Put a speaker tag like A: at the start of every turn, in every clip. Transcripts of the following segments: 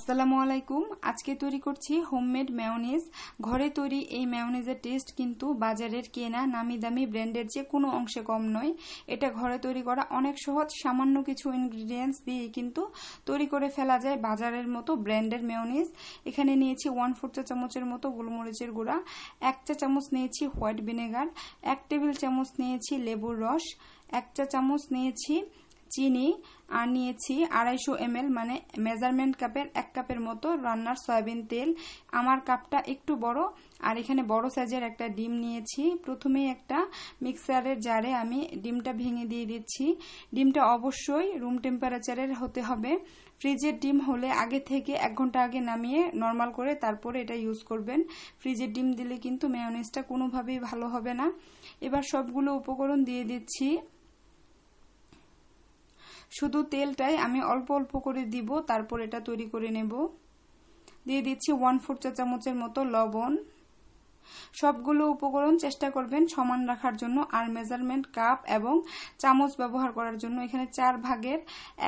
A: আসসালামু আলাইকুম আজকে তৈরি করছি হোমমেড ম্যাওনিজ ঘরে তৈরি এই ম্যাওনিজের টেস্ট কিন্তু বাজারের কেনা নামি দামি ব্র্যান্ডের যে কোনো অংশে কম নয় এটা ঘরে তৈরি করা অনেক সহজ সামান্য কিছু ইনগ্রিডিয়েন্টস দিয়ে কিন্তু তৈরি করে ফেলা যায় বাজারের মতো ব্র্যান্ডের ম্যাওনিজ এখানে নিয়েছি ওয়ান ফোর চা চামচের মতো গোলমরিচের গুঁড়া এক চা চামচ নিয়েছি হোয়াইট ভিনেগার এক টেবিল চামচ নিয়েছি লেবুর রস এক চা চামচ নিয়েছি চিনি আর নিয়েছি আড়াইশো এম মানে মেজারমেন্ট কাপের এক কাপের মতো রান্নার সয়াবিন তেল আমার কাপটা একটু বড় আর এখানে বড় সাইজের একটা ডিম নিয়েছি প্রথমেই একটা মিক্সারের জারে আমি ডিমটা ভেঙে দিয়ে দিচ্ছি ডিমটা অবশ্যই রুম টেম্পারেচারের হতে হবে ফ্রিজের ডিম হলে আগে থেকে এক ঘন্টা আগে নামিয়ে নর্মাল করে তারপরে এটা ইউজ করবেন ফ্রিজের ডিম দিলে কিন্তু মেয়নিসটা কোনোভাবেই ভালো হবে না এবার সবগুলো উপকরণ দিয়ে দিচ্ছি শুধু তেলটাই আমি অল্প অল্প করে দিব তারপর এটা তৈরি করে নেব দিয়ে দিচ্ছি ওয়ান ফোর চা চামচের মতো লবণ সবগুলো উপকরণ চেষ্টা করবেন সমান রাখার জন্য আর মেজারমেন্ট কাপ এবং চামচ ব্যবহার করার জন্য এখানে চার ভাগের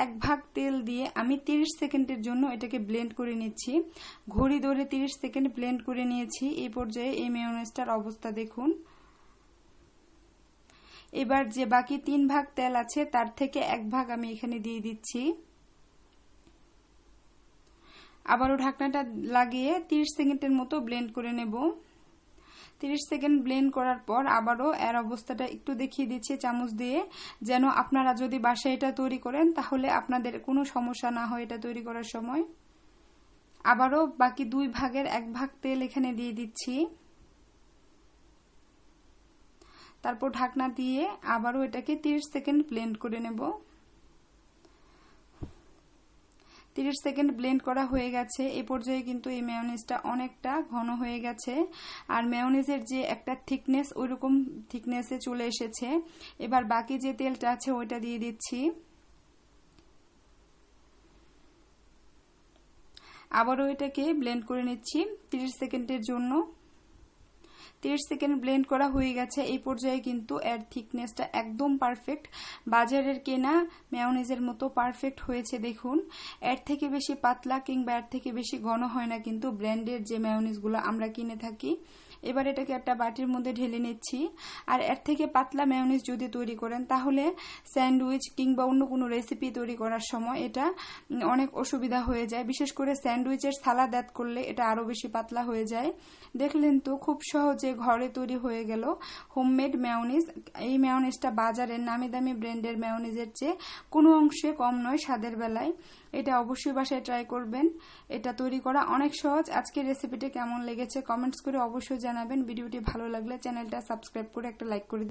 A: এক ভাগ তেল দিয়ে আমি 30 সেকেন্ডের জন্য এটাকে ব্লেন্ড করে নিচ্ছি ঘড়ি ধরে 30 সেকেন্ড ব্লেন্ড করে নিয়েছি এই পর্যায়ে এই মেয়নেসটার অবস্থা দেখুন এবার যে বাকি তিন ভাগ তেল আছে তার থেকে এক ভাগ আমি এখানে দিয়ে দিচ্ছি আবারও ঢাকনাটা লাগিয়ে 30 সেকেন্ডের মতো ব্লেন্ড করে নেব 30 সেকেন্ড ব্লেন্ড করার পর আবারও এর অবস্থাটা একটু দেখিয়ে দিচ্ছি চামচ দিয়ে যেন আপনারা যদি বাসায় এটা তৈরি করেন তাহলে আপনাদের কোনো সমস্যা না হয় এটা তৈরি করার সময় আবারও বাকি দুই ভাগের এক ভাগ তেল এখানে দিয়ে দিচ্ছি তারপর ঢাকনা দিয়ে আবারও এটাকে তিরিশ সেকেন্ড ব্লেন্ড করে নেব তিরিশ সেকেন্ড ব্লেন্ড করা হয়ে গেছে এ পর্যায়ে কিন্তু এই মেয়নিজটা অনেকটা ঘন হয়ে গেছে আর মেয়নিজের যে একটা থিকনেস ওই রকম থিকনেসে চলে এসেছে এবার বাকি যে তেলটা আছে ওইটা দিয়ে দিচ্ছি আবারও এটাকে ব্লেন্ড করে নিচ্ছি তিরিশ সেকেন্ডের জন্য 30 সেকেন্ড ব্লেন্ড করা হয়ে গেছে এই পর্যায়ে কিন্তু এর থিকনেসটা একদম পারফেক্ট বাজারের কেনা মেয়োনিজের মতো পারফেক্ট হয়েছে দেখুন এর থেকে বেশি পাতলা কিংবা এর থেকে বেশি ঘন হয় না কিন্তু ব্র্যান্ডের যে মেয়নেজগুলো আমরা কিনে থাকি এবার এটাকে একটা বাটির মধ্যে ঢেলে নিচ্ছি আর এর থেকে পাতলা মেয়নিজ যদি তৈরি করেন তাহলে স্যান্ডউইচ কিংবা অন্য কোনো রেসিপি তৈরি করার সময় এটা অনেক অসুবিধা হয়ে যায় বিশেষ করে স্যান্ডউইচের সালা দ্যাত করলে এটা আরও বেশি পাতলা হয়ে যায় দেখলেন তো খুব সহজে ঘরে তৈরি হয়ে গেল হোমমেড মেয়নিজ এই মেয়নিজটা বাজারের নামি দামি ব্র্যান্ডের মেয়নিজের চেয়ে কোনো অংশে কম নয় স্বাদের বেলায় এটা অবশ্যই বাসায় ট্রাই করবেন এটা তৈরি করা অনেক সহজ আজকের রেসিপিটা কেমন লেগেছে কমেন্টস করে অবশ্যই জানাবেন ভিডিওটি ভালো লাগলে চ্যানেলটা সাবস্ক্রাইব করে একটা লাইক করে